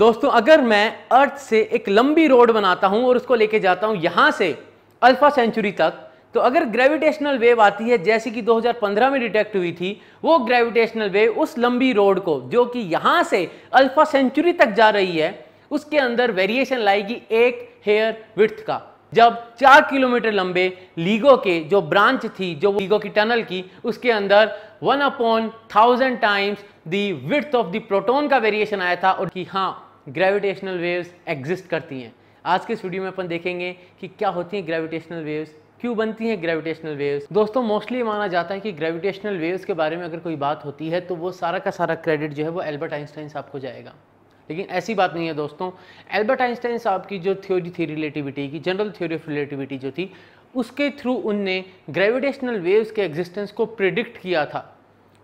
दोस्तों अगर मैं अर्थ से एक लंबी रोड बनाता हूं और उसको लेके जाता हूं यहां से अल्फा सेंचुरी तक तो अगर ग्रेविटेशनल वेव आती है जैसे कि 2015 में डिटेक्ट हुई थी वो ग्रेविटेशनल वेव उस लंबी रोड को जो कि यहां से अल्फा सेंचुरी तक जा रही है उसके अंदर वेरिएशन लाएगी एक हेयर विथ का जब चार किलोमीटर लंबे लीगो के जो ब्रांच थी जो लीगो की टनल की उसके अंदर one upon thousand times the width of the proton का वेरिएशन आया था और कि हाँ ग्रेविटेशनल वेव्स एग्जिस्ट करती हैं आज के इस वीडियो में अपन देखेंगे कि क्या होती हैं ग्रेविटेशनल वेव्स क्यों बनती हैं ग्रेविटेशनल वेव्स दोस्तों मोस्टली माना जाता है कि ग्रेविटेशनल वेव्स के बारे में अगर कोई बात होती है तो वो सारा का सारा क्रेडिट जो है वो एल्बर्ट आइंस्टाइन साहब को जाएगा लेकिन ऐसी बात नहीं है दोस्तों एल्बर्ट आइंस्टाइन साहब की जो थ्योरी थी रिलेटिविटी की जनरल थ्योरी ऑफ रिलेटिविटी जो थी उसके थ्रू उनने ग्रेविटेशनल वेव्स के एग्जिस्टेंस को प्रिडिक्ट किया था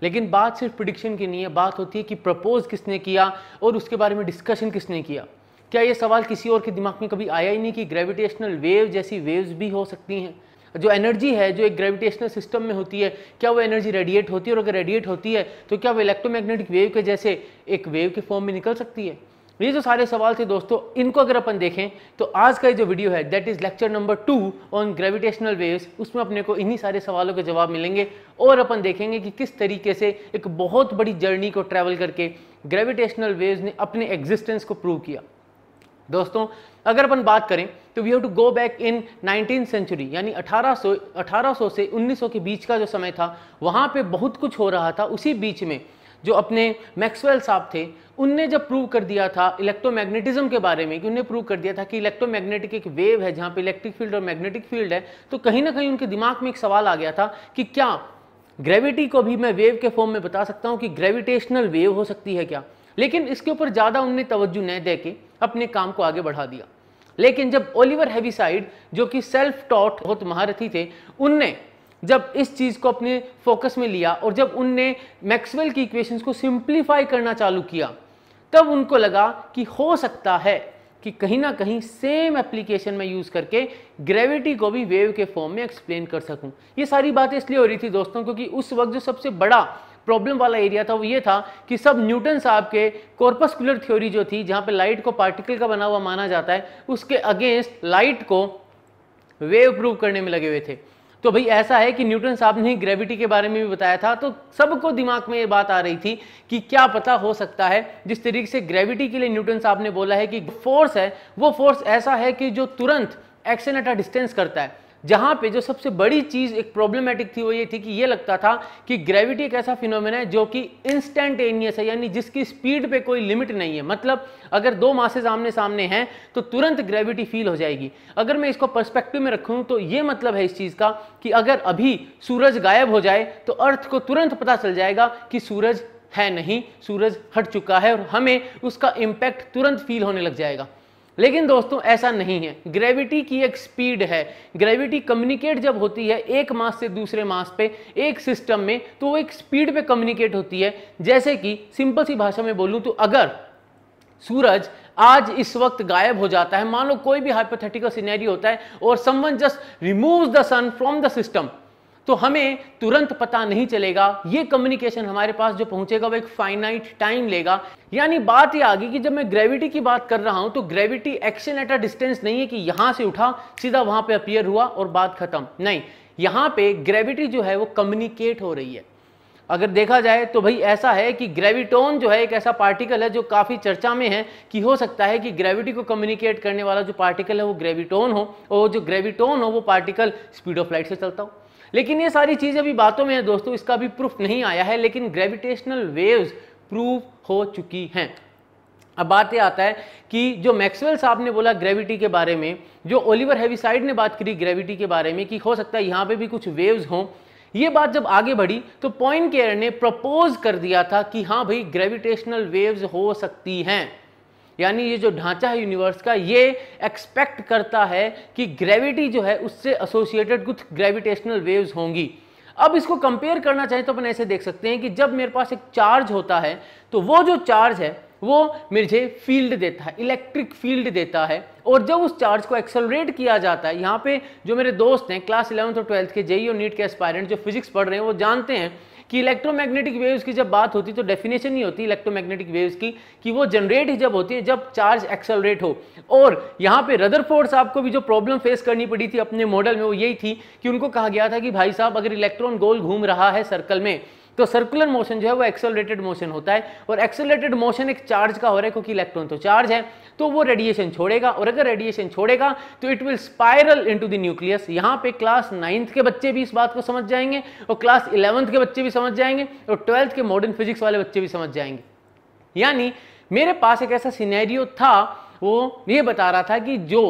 लेकिन बात सिर्फ प्रिडिक्शन की नहीं है बात होती है कि प्रपोज किसने किया और उसके बारे में डिस्कशन किसने किया क्या ये सवाल किसी और के दिमाग में कभी आया ही नहीं कि ग्रेविटेशनल वेव जैसी वेव्स भी हो सकती हैं जो एनर्जी है जो एक ग्रेविटेशनल सिस्टम में होती है क्या वो एनर्जी रेडिएट होती है और अगर रेडिएट होती है तो क्या वो इलेक्ट्रोमैग्नेटिक वेव के जैसे एक वेव के फॉर्म में निकल सकती है ये जो सारे सवाल थे दोस्तों इनको अगर अपन देखें तो आज का ये जो वीडियो है that is lecture number two on gravitational waves उसमें अपने को इन्हीं सारे सवालों के जवाब मिलेंगे और अपन देखेंगे कि किस तरीके से एक बहुत बड़ी जर्नी को ट्रैवल करके ग्रेविटेशनल वेव्स ने अपने एग्जिस्टेंस को प्रूव किया दोस्तों अगर अपन बात करें तो we have to go back in nineteen century यानी 1800 1800 से 1900 के बीच का जो समय था वहाँ पे बहुत कुछ हो रहा था उसी बीच में जो अपने मैक्सवेल साहब थे उनने जब प्रूव कर दिया था इलेक्ट्रोमैग्नेटिज्म के बारे में कि उनने प्रूव कर दिया था कि इलेक्ट्रोमैग्नेटिक एक वेव है जहाँ पे इलेक्ट्रिक फील्ड और मैग्नेटिक फील्ड है तो कहीं ना कहीं उनके दिमाग में एक सवाल आ गया था कि क्या ग्रेविटी को भी मैं वेव के फॉर्म में बता सकता हूँ कि ग्रेविटेशनल वेव हो सकती है क्या लेकिन इसके ऊपर ज़्यादा उनने तवज्जो न दे के अपने काम को आगे बढ़ा दिया लेकिन जब ओलिवर हैवीसाइड जो कि सेल्फ टॉट बहुत महारथी थे उनने जब इस चीज़ को अपने फोकस में लिया और जब उनने मैक्सवेल की इक्वेशंस को सिंप्लीफाई करना चालू किया तब उनको लगा कि हो सकता है कि कहीं ना कहीं सेम एप्लीकेशन में यूज़ करके ग्रेविटी को भी वेव के फॉर्म में एक्सप्लेन कर सकूं ये सारी बातें इसलिए हो रही थी दोस्तों क्योंकि उस वक्त जो सबसे बड़ा प्रॉब्लम वाला एरिया था वो ये था कि सब न्यूटन साहब के कॉर्पस्कुलर थ्योरी जो थी जहाँ पे लाइट को पार्टिकल का बना हुआ माना जाता है उसके अगेंस्ट लाइट को वेव प्रूव करने में लगे हुए थे तो भाई ऐसा है कि न्यूटन साहब ने ग्रेविटी के बारे में भी बताया था तो सबको दिमाग में ये बात आ रही थी कि क्या पता हो सकता है जिस तरीके से ग्रेविटी के लिए न्यूटन साहब ने बोला है कि फोर्स है वो फोर्स ऐसा है कि जो तुरंत एक्शन एट अ डिस्टेंस करता है जहां पे जो सबसे बड़ी चीज़ एक प्रॉब्लमेटिक थी वो ये थी कि ये लगता था कि ग्रेविटी एक ऐसा फिनोमेना है जो कि इंस्टेंटेनियस है यानी जिसकी स्पीड पे कोई लिमिट नहीं है मतलब अगर दो मासेज आमने सामने हैं तो तुरंत ग्रेविटी फील हो जाएगी अगर मैं इसको पर्सपेक्टिव में रखूँ तो ये मतलब है इस चीज़ का कि अगर अभी सूरज गायब हो जाए तो अर्थ को तुरंत पता चल जाएगा कि सूरज है नहीं सूरज हट चुका है और हमें उसका इम्पैक्ट तुरंत फील होने लग जाएगा लेकिन दोस्तों ऐसा नहीं है ग्रेविटी की एक स्पीड है ग्रेविटी कम्युनिकेट जब होती है एक मास से दूसरे मास पे एक सिस्टम में तो वो एक स्पीड पे कम्युनिकेट होती है जैसे कि सिंपल सी भाषा में बोलूं तो अगर सूरज आज इस वक्त गायब हो जाता है मान लो कोई भी हाइपोथेटिकल सिनेरियो होता है और someone just remove the sun from the system तो हमें तुरंत पता नहीं चलेगा ये कम्युनिकेशन हमारे पास जो पहुंचेगा वो एक फाइनाइट टाइम लेगा यानी बात ये आ गई कि जब मैं ग्रेविटी की बात कर रहा हूं तो gravity action at a distance नहीं है कि यहां से उठा सीधा वहां पे अपियर हुआ और बात खत्म नहीं यहां पे ग्रेविटी जो है वो कम्युनिकेट हो रही है अगर देखा जाए तो भाई ऐसा है कि ग्रेविटोन जो है एक ऐसा पार्टिकल है जो काफ़ी चर्चा में है कि हो सकता है कि ग्रेविटी को कम्युनिकेट करने वाला जो पार्टिकल है वो ग्रेविटोन हो और जो ग्रेविटोन हो वो पार्टिकल स्पीड ऑफ लाइट से चलता हो लेकिन ये सारी चीजें अभी बातों में है दोस्तों इसका अभी प्रूफ नहीं आया है लेकिन ग्रेविटेशनल वेव्स प्रूफ हो चुकी हैं अब बात यह आता है कि जो मैक्सवेल साहब ने बोला ग्रेविटी के बारे में जो ओलिवर हैवीसाइड ने बात करी ग्रेविटी के बारे में कि हो सकता है यहाँ पे भी कुछ वेव्स हों ये बात जब आगे बढ़ी तो पॉइंट केयर ने प्रपोज कर दिया था कि हाँ भाई ग्रेविटेशनल वेव्स हो सकती हैं यानी ये जो ढांचा है यूनिवर्स का ये एक्सपेक्ट करता है कि ग्रेविटी जो है उससे एसोसिएटेड कुछ ग्रेविटेशनल वेव्स होंगी अब इसको कंपेयर करना चाहें तो अपन ऐसे देख सकते हैं कि जब मेरे पास एक चार्ज होता है तो वो जो चार्ज है वो मुझे फील्ड देता है इलेक्ट्रिक फील्ड देता है और जब उस चार्ज को एक्सेलरेट किया जाता है यहाँ पे जो मेरे दोस्त हैं क्लास इलेवंथ और ट्वेल्थ के जेई और e नीट के एस्पायरेंट जो फिजिक्स पढ़ रहे हैं वो जानते हैं कि इलेक्ट्रोमैग्नेटिक वेव्स की जब बात होती तो डेफिनेशन ही होती इलेक्ट्रोमैग्नेटिक वेव्स की कि वो जनरेट ही जब होती है जब चार्ज एक्सलरेट हो और यहाँ पे रदर फोर्स आपको भी जो प्रॉब्लम फेस करनी पड़ी थी अपने मॉडल में वो यही थी कि उनको कहा गया था कि भाई साहब अगर इलेक्ट्रॉन गोल घूम रहा है सर्कल में तो सर्कुलर मोशन जो है वो एक्सेलरेटेड मोशन होता है और एक्सेलरेटेड मोशन एक चार्ज का हो रहा है क्योंकि इलेक्ट्रॉन तो चार्ज है तो वो रेडिएशन छोड़ेगा और अगर रेडिएशन छोड़ेगा तो it will spiral into the nucleus यहाँ पे क्लास नाइन्थ के बच्चे भी इस बात को समझ जाएंगे और क्लास इलेवंथ के बच्चे भी समझ जाएंगे और ट्वेल्थ के मॉडर्न फिजिक्स वाले बच्चे भी समझ जाएंगे यानी मेरे पास एक ऐसा सीनेरियो था वो ये बता रहा था कि जो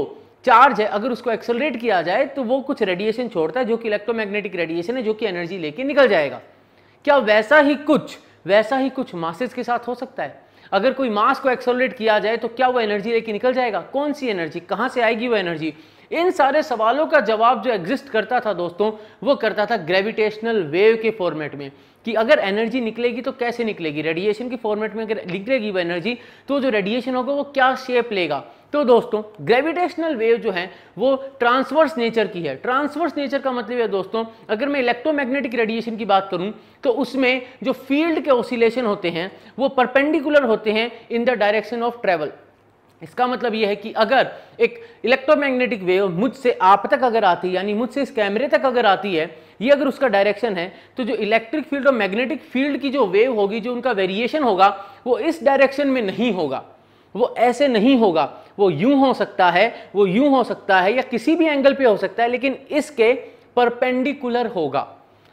चार्ज है अगर उसको एक्सेलरेट किया जाए तो वो कुछ रेडिएशन छोड़ता है जो कि इलेक्ट्रोमैग्नेटिक रेडिएशन है जो कि एनर्जी लेके निकल जाएगा क्या वैसा ही कुछ वैसा ही कुछ मासेस के साथ हो सकता है अगर कोई मास को एक्सोलरेट किया जाए तो क्या वो एनर्जी लेके निकल जाएगा कौन सी एनर्जी कहां से आएगी वो एनर्जी इन सारे सवालों का जवाब जो एग्जिस्ट करता था दोस्तों वो करता था ग्रेविटेशनल वेव के फॉर्मेट में कि अगर एनर्जी निकलेगी तो कैसे निकलेगी रेडिएशन के फॉर्मेट में अगर निकलेगी वो एनर्जी तो जो रेडिएशन होगा वो क्या शेप लेगा तो दोस्तों ग्रेविटेशनल वेव जो है वो ट्रांसवर्स नेचर की है ट्रांसवर्स नेचर का मतलब है दोस्तों अगर मैं इलेक्ट्रोमैग्नेटिक रेडिएशन की बात करूं तो उसमें जो फील्ड के ओसिलेशन होते हैं वो परपेंडिकुलर होते हैं in the direction of travel इसका मतलब यह है कि अगर एक इलेक्ट्रोमैग्नेटिक वेव मुझसे आप तक अगर आती है यानी मुझसे इस कैमरे तक अगर आती है ये अगर उसका डायरेक्शन है तो जो इलेक्ट्रिक फील्ड और मैग्नेटिक फील्ड की जो वेव होगी जो उनका वेरिएशन होगा वो इस डायरेक्शन में नहीं होगा वो ऐसे नहीं होगा वो यूं हो सकता है वो यूं हो सकता है या किसी भी एंगल पे हो सकता है लेकिन इसके परपेंडिकुलर होगा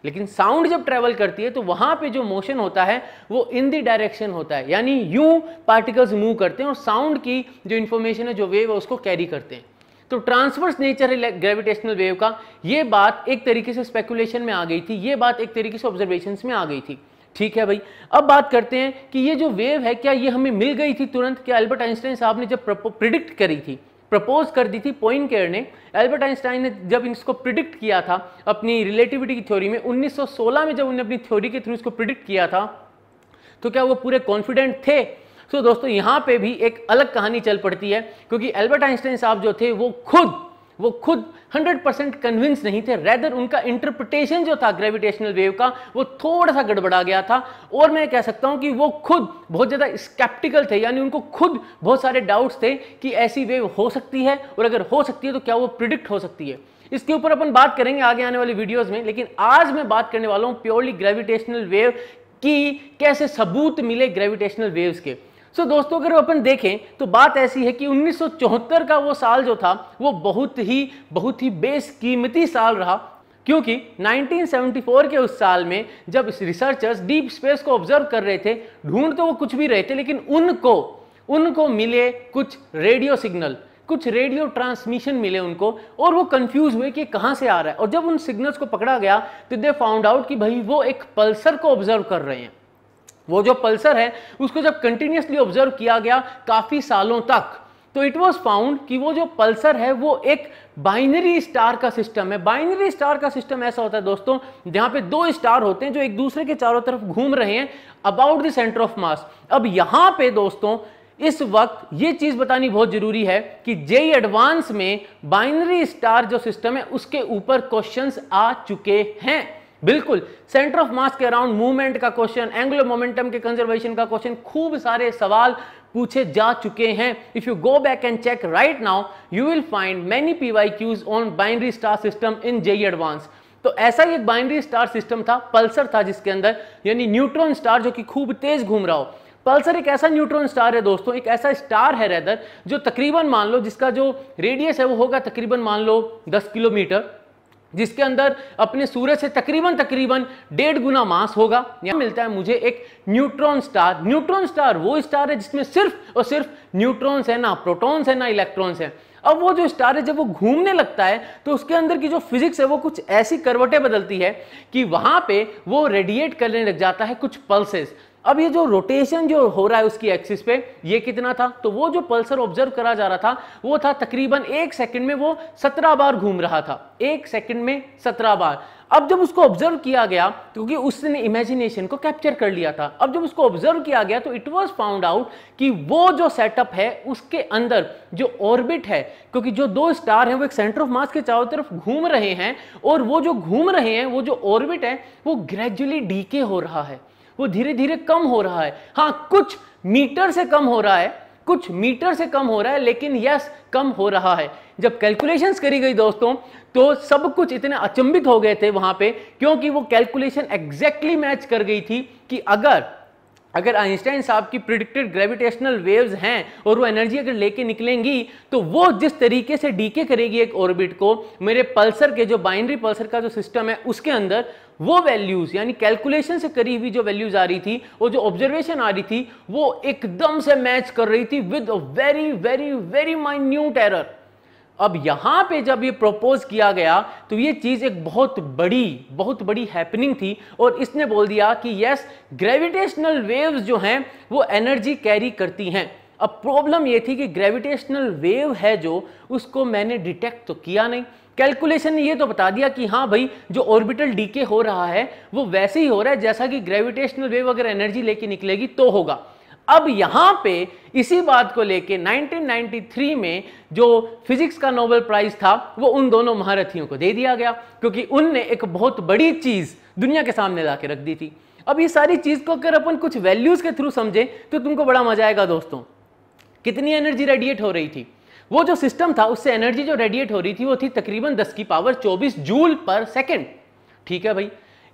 लेकिन साउंड जब ट्रेवल करती है तो वहां पे जो मोशन होता है वो इन दी डायरेक्शन होता है यानी यू पार्टिकल्स मूव करते हैं और साउंड की जो इंफॉर्मेशन है जो वेव है उसको कैरी करते हैं तो ट्रांसवर्स नेचर है ग्रेविटेशनल वेव का ये बात एक तरीके से स्पेकुलेशन में आ गई थी ये बात एक तरीके से ऑब्जर्वेशन में आ गई थी ठीक है भाई अब बात करते हैं कि ये जो वेव है क्या ये हमें मिल गई थी तुरंत क्या अल्बर्ट आइंस्टाइन साहब ने जब प्रिडिक्ट करी थी प्रपोज कर दी थी केयर ने एल्बर्ट आइंस्टाइन ने जब इसको प्रिडिक्ट किया था अपनी रिलेटिविटी की थ्योरी में 1916 में जब उन्हें अपनी थ्योरी के थ्रू इसको प्रिडिक्ट किया था तो क्या वो पूरे कॉन्फिडेंट थे तो दोस्तों यहाँ पे भी एक अलग कहानी चल पड़ती है क्योंकि एल्बर्ट आइंस्टाइन साहब जो थे वो खुद वो खुद 100 परसेंट कन्विंस नहीं थे रेदर उनका इंटरप्रिटेशन जो था ग्रेविटेशनल वेव का वो थोड़ा सा गड़बड़ा गया था और मैं कह सकता हूँ कि वो खुद बहुत ज़्यादा स्केप्टिकल थे यानी उनको खुद बहुत सारे डाउट्स थे कि ऐसी वेव हो सकती है और अगर हो सकती है तो क्या वो प्रिडिक्ट हो सकती है इसके ऊपर अपन बात करेंगे आगे आने वाली वीडियोज़ में लेकिन आज मैं बात करने वाला हूँ प्योरली ग्रेविटेशनल वेव कि कैसे सबूत मिले ग्रेविटेशनल वेव्स के सो so, दोस्तों अगर अपन देखें तो बात ऐसी है कि 1974 का वो साल जो था वो बहुत ही बहुत ही बेसकीमती साल रहा क्योंकि 1974 के उस साल में जब रिसर्चर्स डीप स्पेस को ऑब्जर्व कर रहे थे ढूंढ तो वो कुछ भी रहे थे लेकिन उनको उनको मिले कुछ रेडियो सिग्नल कुछ रेडियो ट्रांसमिशन मिले उनको और वो कंफ्यूज हुए कि कहाँ से आ रहा है और जब उन सिग्नल्स को पकड़ा गया तो दे फाउंड आउट कि भाई वो एक पल्सर को ऑब्जर्व कर रहे हैं वो जो पल्सर है उसको जब कंटिन्यूसली ऑब्जर्व किया गया काफ़ी सालों तक तो इट वॉज फाउंड कि वो जो पल्सर है वो एक बाइनरी स्टार का सिस्टम है बाइनरी स्टार का सिस्टम ऐसा होता है दोस्तों जहां पे दो स्टार होते हैं जो एक दूसरे के चारों तरफ घूम रहे हैं about the centre of mass अब यहां पे दोस्तों इस वक्त ये चीज बतानी बहुत जरूरी है कि जेई एडवांस में बाइनरी स्टार जो सिस्टम है उसके ऊपर क्वेश्चंस आ चुके हैं बिल्कुल सेंटर ऑफ मास के अराउंड मूवमेंट का क्वेश्चन एंगुलर मोमेंटम के कंजर्वेशन का क्वेश्चन खूब सारे सवाल पूछे जा चुके हैं if you go back and check right now you will find many Qs on binary star system in JEE advance तो ऐसा ही एक बाइनरी स्टार सिस्टम था पल्सर था जिसके अंदर यानी न्यूट्रॉन स्टार जो कि खूब तेज घूम रहा हो पल्सर एक ऐसा न्यूट्रॉन स्टार है दोस्तों एक ऐसा स्टार है रेदर जो तकरीबन मान लो जिसका जो रेडियस है वो होगा तकरीबन मान लो 10 किलोमीटर जिसके अंदर अपने सूरज से तकरीबन तकरीबन डेढ़ गुना मास होगा यहां मिलता है मुझे एक न्यूट्रॉन स्टार न्यूट्रॉन स्टार वो स्टार है जिसमें सिर्फ और सिर्फ न्यूट्रॉन्स है ना प्रोटॉन्स है ना इलेक्ट्रॉन्स है अब वो जो स्टार है जब वो घूमने लगता है तो उसके अंदर की जो फिजिक्स है वो कुछ ऐसी करवटें बदलती है कि वहां पे वो रेडिएट करने लग जाता है कुछ पल्सेस अब ये जो रोटेशन जो हो रहा है उसकी एक्सिस पे ये कितना था तो वो जो पल्सर ऑब्जर्व करा जा रहा था वो था तकरीबन एक सेकंड में वो सत्रह बार घूम रहा था एक सेकंड में सत्रह बार अब जब उसको ऑब्जर्व किया गया क्योंकि उसने इमेजिनेशन को कैप्चर कर लिया था अब जब उसको ऑब्जर्व किया गया तो इट वाज फाउंड आउट कि वो जो सेटअप है उसके अंदर जो ऑर्बिट है क्योंकि जो दो स्टार हैं वो एक सेंटर ऑफ मास के चारों तरफ घूम रहे हैं और वो जो घूम रहे हैं वो जो ऑर्बिट है वो ग्रेजुअली डीके हो रहा है वो धीरे धीरे कम हो रहा है हाँ कुछ मीटर से कम हो रहा है कुछ मीटर से कम हो रहा है लेकिन यस कम हो रहा है जब कैलकुलेशंस करी गई दोस्तों तो सब कुछ इतने अचंभित हो गए थे वहां पे क्योंकि वो कैलकुलेशन एग्जैक्टली मैच कर गई थी कि अगर अगर आइंस्टाइन साहब की प्रिडिक्टेड ग्रेविटेशनल वेव्स हैं और वो एनर्जी अगर लेके निकलेंगी तो वो जिस तरीके से डीके करेगी एक ऑर्बिट को मेरे पल्सर के जो बाइनरी पल्सर का जो सिस्टम है उसके अंदर वो वैल्यूज यानी कैलकुलेशन से करी हुई जो वैल्यूज आ रही थी वो जो ऑब्जर्वेशन आ रही थी वो एकदम से मैच कर रही थी with very very very minute error अब यहां पे जब ये प्रपोज किया गया तो ये चीज एक बहुत बड़ी बहुत बड़ी हैपनिंग थी और इसने बोल दिया कि यस ग्रेविटेशनल वेव्स जो हैं वो एनर्जी कैरी करती हैं अब प्रॉब्लम ये थी कि ग्रेविटेशनल वेव है जो उसको मैंने डिटेक्ट तो किया नहीं कैलकुलेशन ने ये तो बता दिया कि हाँ भाई जो ऑर्बिटल डीके हो रहा है वो वैसे ही हो रहा है जैसा कि ग्रेविटेशनल वेव अगर एनर्जी लेके निकलेगी तो होगा अब यहां पे इसी बात को लेके 1993 में जो फिजिक्स का नोबेल प्राइज था वो उन दोनों महारथियों को दे दिया गया क्योंकि उनने एक बहुत बड़ी चीज दुनिया के सामने ला रख दी थी अब ये सारी चीज को अगर अपन कुछ वैल्यूज के थ्रू समझें तो तुमको बड़ा मजा आएगा दोस्तों कितनी एनर्जी रेडिएट हो रही थी वो जो सिस्टम था उससे एनर्जी जो रेडिएट हो रही थी वो थी तकरीबन 10 की पावर 24 जूल पर सेकेंड ठीक है भाई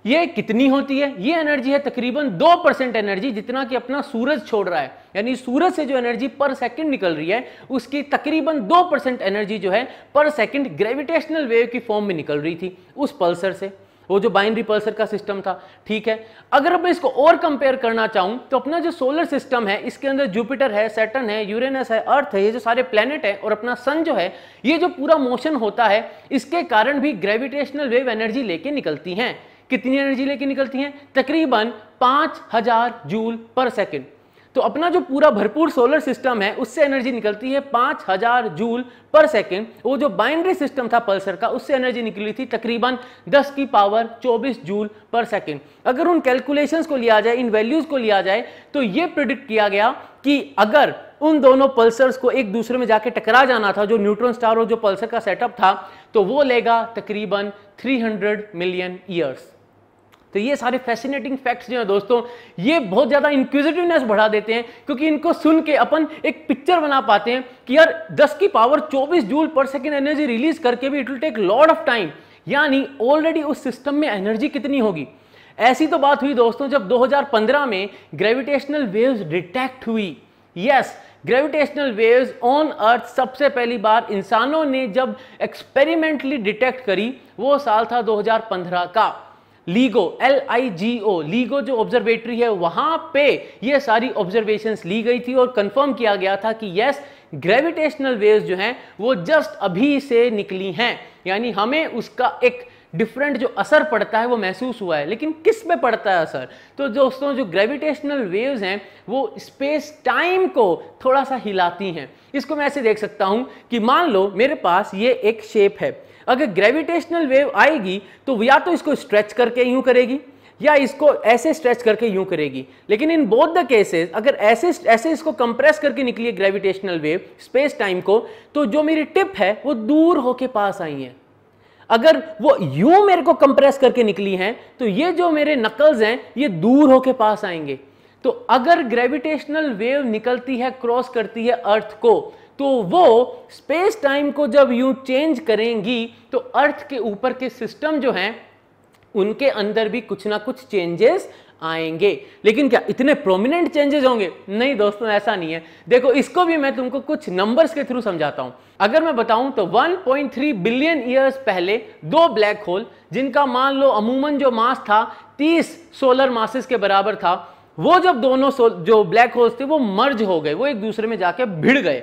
ये कितनी होती है ये एनर्जी है तकरीबन दो परसेंट एनर्जी जितना कि अपना सूरज छोड़ रहा है यानी सूरज से जो एनर्जी पर सेकंड निकल रही है उसकी तकरीबन दो परसेंट एनर्जी जो है पर सेकंड ग्रेविटेशनल वेव की फॉर्म में निकल रही थी उस पल्सर से वो जो बाइनरी पल्सर का सिस्टम था ठीक है अगर मैं इसको और कंपेयर करना चाहूँ तो अपना जो सोलर सिस्टम है इसके अंदर जुपिटर है सैटर्न है यूरेनस है अर्थ है ये जो सारे प्लेनेट है और अपना सन जो है ये जो पूरा मोशन होता है इसके कारण भी ग्रेविटेशनल वेव एनर्जी लेके निकलती हैं कितनी एनर्जी लेके निकलती हैं तकरीबन पांच जूल पर सेकेंड तो अपना जो पूरा भरपूर सोलर सिस्टम है उससे एनर्जी निकलती है 5000 जूल पर सेकेंड वो जो बाइंड्री सिस्टम था पल्सर का उससे एनर्जी निकली थी तकरीबन 10 की पावर 24 जूल पर सेकेंड अगर उन कैलकुलेशंस को लिया जाए इन वैल्यूज़ को लिया जाए तो ये प्रिडिक्ट किया गया कि अगर उन दोनों पल्सर्स को एक दूसरे में जाके टकरा जाना था जो न्यूट्रॉन स्टार और जो पल्सर का सेटअप था तो वो लेगा तकरीबन 300 मिलियन ईयर्स तो ये सारे फैसिनेटिंग फैक्ट्स जो हैं दोस्तों ये बहुत ज़्यादा इंक्विजिटिवनेस बढ़ा देते हैं क्योंकि इनको सुन के अपन एक पिक्चर बना पाते हैं कि यार 10 की power 24 joule per second energy release करके भी it will take lot of time यानी ऑलरेडी उस सिस्टम में एनर्जी कितनी होगी ऐसी तो बात हुई दोस्तों जब 2015 में ग्रेविटेशनल वेव्स डिटेक्ट हुई yes gravitational waves on earth सबसे पहली बार इंसानों ने जब एक्सपेरिमेंटली डिटेक्ट करी वो साल था 2015 का LIGO L I G O LIGO जो ऑब्जर्वेटरी है वहां पे ये सारी ऑब्जर्वेशंस ली गई थी और कंफर्म किया गया था कि यस ग्रेविटेशनल वेव्स जो हैं वो जस्ट अभी से निकली हैं यानी हमें उसका एक डिफरेंट जो असर पड़ता है वो महसूस हुआ है लेकिन किस पे पड़ता है असर तो दोस्तों जो ग्रेविटेशनल वेव्स हैं वो स्पेस टाइम को थोड़ा सा हिलाती हैं इसको मैं ऐसे देख सकता हूँ कि मान लो मेरे पास ये एक शेप है अगर ग्रेविटेशनल वेव आएगी तो या तो इसको स्ट्रेच करके यूँ करेगी या इसको ऐसे स्ट्रेच करके यूं करेगी लेकिन इन बोथ द केसेस अगर ऐसे ऐसे इसको कंप्रेस करके निकली है ग्रेविटेशनल वेव स्पेस टाइम को तो जो मेरी टिप है वो दूर होके पास आई है अगर वो यूं मेरे को कंप्रेस करके निकली हैं तो ये जो मेरे नकल्स हैं ये दूर होके पास आएंगे तो अगर ग्रेविटेशनल वेव निकलती है क्रॉस करती है अर्थ को तो वो स्पेस टाइम को जब यूं चेंज करेंगी तो अर्थ के ऊपर के सिस्टम जो हैं उनके अंदर भी कुछ ना कुछ चेंजेस आएंगे लेकिन क्या इतने प्रोमिनेंट चेंजेस होंगे नहीं दोस्तों ऐसा नहीं है देखो इसको भी मैं तुमको कुछ नंबर्स के थ्रू समझाता हूं अगर मैं बताऊं तो 1.3 बिलियन ईयर्स पहले दो ब्लैक होल जिनका मान लो अमूमन जो मास था 30 सोलर मासिस के बराबर था वो जब दोनों जो ब्लैक होल्स थे वो मर्ज हो गए वो एक दूसरे में जाके भिड़ गए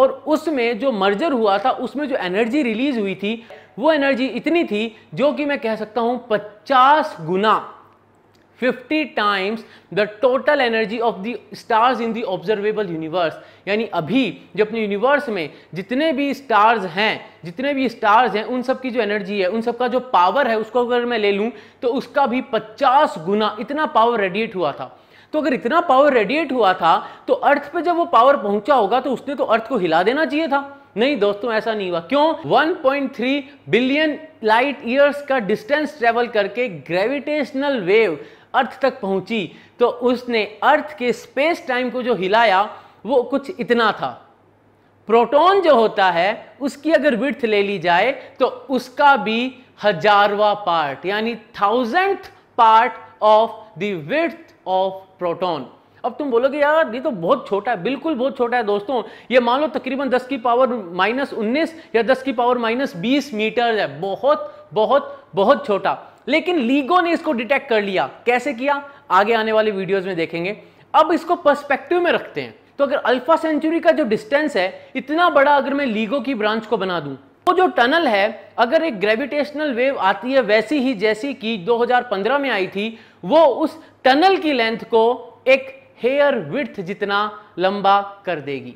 और उसमें जो मर्जर हुआ था उसमें जो एनर्जी रिलीज हुई थी वो एनर्जी इतनी थी जो कि मैं कह सकता हूं 50 गुना fifty times the total energy of the stars in the observable universe यानी अभी जो अपने यूनिवर्स में जितने भी स्टार्स हैं जितने भी स्टार्स हैं उन सब की जो एनर्जी है उन सबका जो पावर है उसको अगर मैं ले लूँ तो उसका भी पचास गुना इतना पावर रेडिएट हुआ था तो अगर इतना पावर रेडिएट हुआ था तो अर्थ पे जब वो पावर पहुंचा होगा तो उसने तो अर्थ को हिला देना चाहिए था नहीं दोस्तों ऐसा नहीं हुआ क्यों 1.3 बिलियन लाइट ईयर्स का डिस्टेंस ट्रेवल करके ग्रेविटेशनल वेव अर्थ तक पहुंची तो उसने अर्थ के स्पेस टाइम को जो हिलाया वो कुछ इतना था प्रोटॉन जो होता है उसकी अगर विर्थ ले ली जाए तो उसका भी हजारवा पार्ट यानी thousand part of the width of proton अब तुम बोलोगे यार ये तो बहुत छोटा है बिल्कुल बहुत छोटा है दोस्तों ये मान लो तकरीबन 10 की पावर माइनस उन्नीस या 10 की पावर माइनस बीस मीटर है बहुत बहुत बहुत छोटा लेकिन लीगो ने इसको डिटेक्ट कर लिया कैसे किया आगे आने वाले वीडियोस में देखेंगे अब इसको पर्सपेक्टिव में रखते हैं तो अगर अल्फा सेंचुरी का जो डिस्टेंस है इतना बड़ा अगर मैं लीगो की ब्रांच को बना दूं तो जो टनल है अगर एक ग्रेविटेशनल वेव आती है वैसी ही जैसी कि 2015 में आई थी वो उस टनल की लेंथ को एक हेयर विथ जितना लंबा कर देगी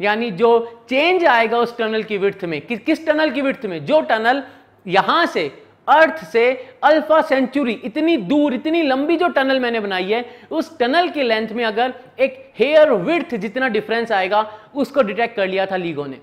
यानी जो चेंज आएगा उस टनल की विर्थ में कि, किस टनल की विर्थ में जो टनल यहां से अर्थ से अल्फा सेंचुरी इतनी दूर इतनी लंबी जो टनल मैंने बनाई है उस टनल की लेंथ में अगर एक हेयर विथ जितना डिफरेंस आएगा उसको डिटेक्ट कर लिया था लीगो ने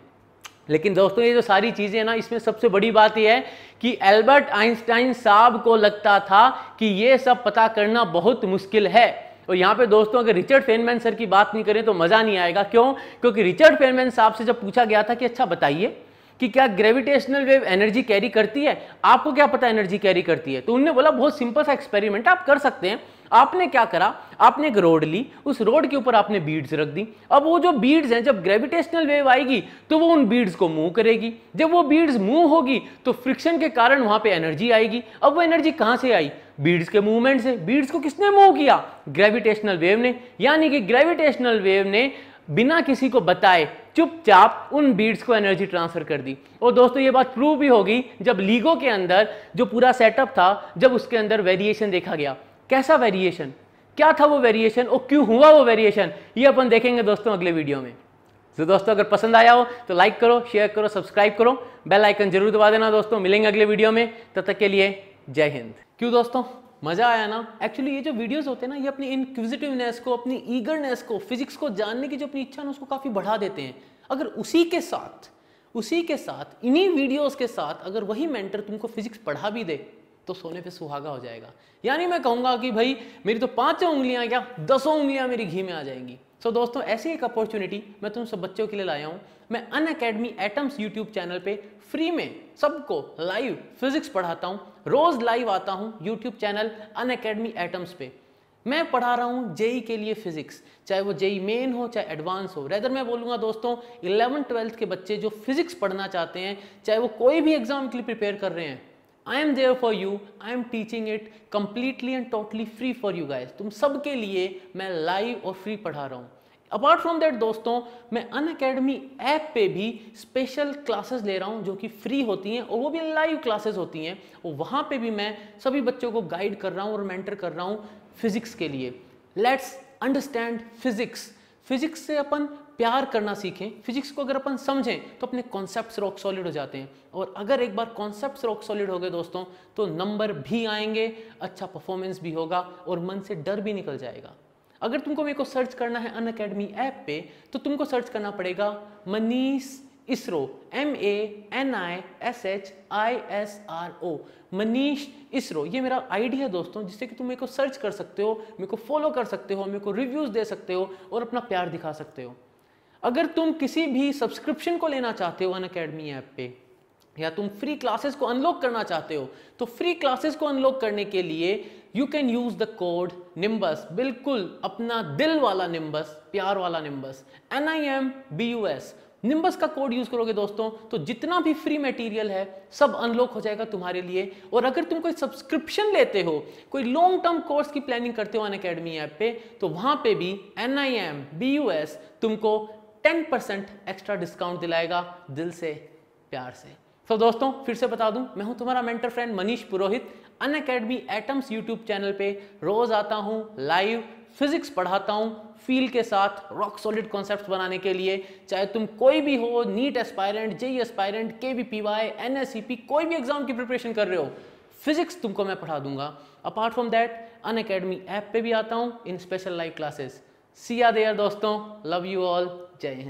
लेकिन दोस्तों ये जो सारी चीज़ें ना इसमें सबसे बड़ी बात यह है कि एल्बर्ट आइंस्टाइन साहब को लगता था कि ये सब पता करना बहुत मुश्किल है और यहाँ पे दोस्तों अगर रिचर्ड फेनमैन सर की बात नहीं करें तो मज़ा नहीं आएगा क्यों क्योंकि रिचर्ड फेनमैन साहब से जब पूछा गया था कि अच्छा बताइए कि क्या ग्रेविटेशनल वेव एनर्जी कैरी करती है आपको क्या पता एनर्जी कैरी करती है तो उनने बोला बहुत सिंपल सा एक्सपेरिमेंट आप कर सकते हैं आपने क्या करा आपने एक रोड ली उस रोड के ऊपर आपने बीड्स रख दी अब वो जो बीड्स हैं जब ग्रेविटेशनल वेव आएगी तो वो उन बीड्स को मूव करेगी जब वो बीड्स मूव होगी तो फ्रिक्शन के कारण वहां पे एनर्जी आएगी अब वो एनर्जी कहां से आई बीड्स के मूवमेंट से बीड्स को किसने मूव किया ग्रेविटेशनल वेव ने यानी कि ग्रेविटेशनल वेव ने बिना किसी को बताए चुपचाप उन बीड्स को एनर्जी ट्रांसफर कर दी और दोस्तों ये बात प्रूव भी होगी जब लीगो के अंदर जो पूरा सेटअप था जब उसके अंदर वेरिएशन देखा गया कैसा वेरिएशन क्या था वो वेरिएशन और क्यों हुआ वो वेरिएशन ये अपन देखेंगे दोस्तों अगले वीडियो में तो दोस्तों अगर पसंद आया हो तो लाइक करो शेयर करो सब्सक्राइब करो बेल आइकन जरूर दबा देना दोस्तों मिलेंगे अगले वीडियो में तब तक के लिए जय हिंद क्यों दोस्तों मज़ा आया ना एक्चुअली ये जो वीडियोस होते हैं ना ये अपनी इनक्विजिटिवनेस को अपनी ईगरनेस को फिजिक्स को जानने की जो अपनी इच्छा है उसको काफ़ी बढ़ा देते हैं अगर उसी के साथ उसी के साथ इन्हीं वीडियोस के साथ अगर वही मेंटर तुमको फिजिक्स पढ़ा भी दे तो सोने पे सुहागा हो जाएगा यानी मैं कहूंगा कि भाई मेरी तो पांचों उंगलियां क्या दसों उंगलियां मेरी घी में आ जाएंगी सो so, दोस्तों ऐसी एक अपॉर्चुनिटी मैं तुम सब बच्चों के लिए लाया हूं मैं Unacademy atoms YouTube channel पे फ्री में सबको लाइव फिजिक्स पढ़ाता हूँ रोज लाइव आता हूँ YouTube channel Unacademy atoms पे मैं पढ़ा रहा हूँ जेई के लिए फिजिक्स चाहे वो जेई मेन हो चाहे एडवांस हो रेदर मैं बोलूंगा दोस्तों इलेवन ट्वेल्थ के बच्चे जो फिजिक्स पढ़ना चाहते हैं चाहे वो कोई भी एग्जाम के लिए प्रिपेयर कर रहे हैं I am there for you I am teaching it completely and totally free for you guys तुम सब के लिए मैं लाइव और फ्री पढ़ा रहा हूँ अपार्ट फ्रॉम दैट दोस्तों मैं अन अकेडमी ऐप पे भी स्पेशल क्लासेस ले रहा हूँ जो कि फ्री होती हैं और वो भी लाइव क्लासेस होती हैं और वहाँ पे भी मैं सभी बच्चों को गाइड कर रहा हूँ और मेंटर कर रहा हूँ फिजिक्स के लिए लेट्स अंडरस्टैंड फिजिक्स फिजिक्स से अपन प्यार करना सीखें फिजिक्स को अगर अपन समझें तो अपने कॉन्सेप्ट रॉक सॉलिड हो जाते हैं और अगर एक बार कॉन्सेप्ट रॉक सॉलिड हो गए दोस्तों तो नंबर भी आएंगे अच्छा परफॉर्मेंस भी होगा और मन से डर भी निकल जाएगा अगर तुमको मेरे को सर्च करना है अन अकेडमी ऐप पे तो तुमको सर्च करना पड़ेगा Manish ISRO M A N I S H I S R O Manish ISRO ये मेरा आईडी है दोस्तों जिससे कि तुम मेरे को सर्च कर सकते हो मेरे को फॉलो कर सकते हो मेरे को रिव्यूज़ दे सकते हो और अपना प्यार दिखा सकते हो अगर तुम किसी भी सब्सक्रिप्शन को लेना चाहते हो अन अकेडमी ऐप पे या तुम फ्री क्लासेस को अनलॉक करना चाहते हो तो फ्री क्लासेस को अनलॉक करने के लिए you can use the code Nimbus बिल्कुल अपना दिल वाला निम्बस प्यार वाला Nimbus N I M B U S Nimbus का कोड यूज करोगे दोस्तों तो जितना भी फ्री मटेरियल है सब अनलॉक हो जाएगा तुम्हारे लिए और अगर तुम कोई सब्सक्रिप्शन लेते हो कोई लॉन्ग टर्म कोर्स की प्लानिंग करते हो अन अकेडमी ऐप पे तो वहां पे भी N I M B U S तुमको टेन परसेंट एक्स्ट्रा डिस्काउंट दिलाएगा दिल से प्यार से तो so, दोस्तों फिर से बता दूं मैं हूं तुम्हारा mentor friend Manish Purohit Unacademy atoms YouTube channel पे रोज आता हूं लाइव फिजिक्स पढ़ाता हूं फील के साथ रॉक सॉलिड कॉन्सेप्ट बनाने के लिए चाहे तुम कोई भी हो NEET aspirant JEE aspirant K V P Y N S C P कोई भी एग्जाम की प्रिपरेशन कर रहे हो फिजिक्स तुमको मैं पढ़ा दूंगा apart from that Unacademy app पे भी आता हूँ in special live classes see ya there दोस्तों लव यू ऑल जय हिंद